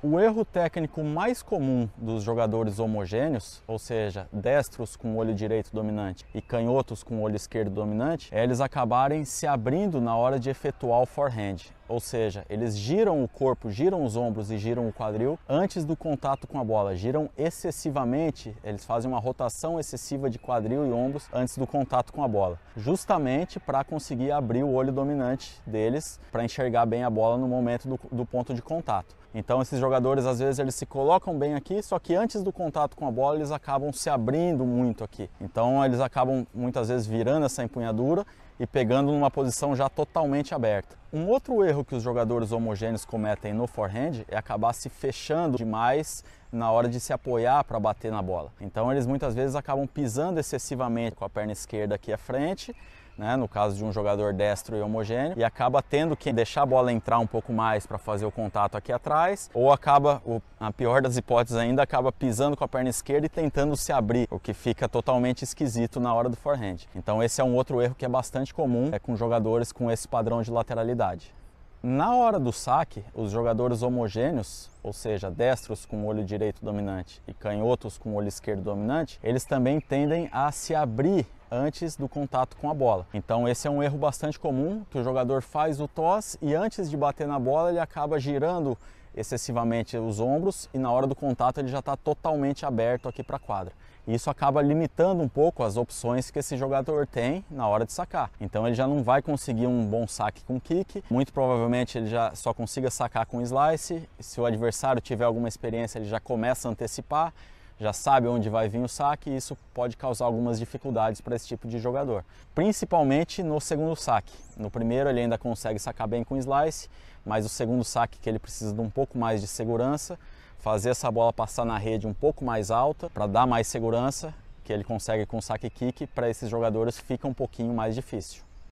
O erro técnico mais comum dos jogadores homogêneos, ou seja, destros com o olho direito dominante e canhotos com o olho esquerdo dominante, é eles acabarem se abrindo na hora de efetuar o forehand ou seja, eles giram o corpo, giram os ombros e giram o quadril antes do contato com a bola. Giram excessivamente, eles fazem uma rotação excessiva de quadril e ombros antes do contato com a bola, justamente para conseguir abrir o olho dominante deles para enxergar bem a bola no momento do, do ponto de contato. Então esses jogadores às vezes eles se colocam bem aqui, só que antes do contato com a bola eles acabam se abrindo muito aqui. Então eles acabam muitas vezes virando essa empunhadura e pegando numa posição já totalmente aberta. Um outro erro que os jogadores homogêneos cometem no forehand é acabar se fechando demais na hora de se apoiar para bater na bola. Então eles muitas vezes acabam pisando excessivamente com a perna esquerda aqui à frente, né, no caso de um jogador destro e homogêneo, e acaba tendo que deixar a bola entrar um pouco mais para fazer o contato aqui atrás, ou acaba, a pior das hipóteses ainda, acaba pisando com a perna esquerda e tentando se abrir, o que fica totalmente esquisito na hora do forehand. Então esse é um outro erro que é bastante comum é com jogadores com esse padrão de lateralidade. Na hora do saque, os jogadores homogêneos, ou seja, destros com olho direito dominante e canhotos com olho esquerdo dominante, eles também tendem a se abrir antes do contato com a bola. Então esse é um erro bastante comum, que o jogador faz o toss e antes de bater na bola ele acaba girando excessivamente os ombros e na hora do contato ele já está totalmente aberto aqui para a quadra. E isso acaba limitando um pouco as opções que esse jogador tem na hora de sacar. Então ele já não vai conseguir um bom saque com kick, muito provavelmente ele já só consiga sacar com slice. Se o adversário tiver alguma experiência, ele já começa a antecipar já sabe onde vai vir o saque e isso pode causar algumas dificuldades para esse tipo de jogador, principalmente no segundo saque. No primeiro ele ainda consegue sacar bem com slice, mas o segundo saque que ele precisa de um pouco mais de segurança, fazer essa bola passar na rede um pouco mais alta para dar mais segurança que ele consegue com saque kick para esses jogadores fica um pouquinho mais difícil.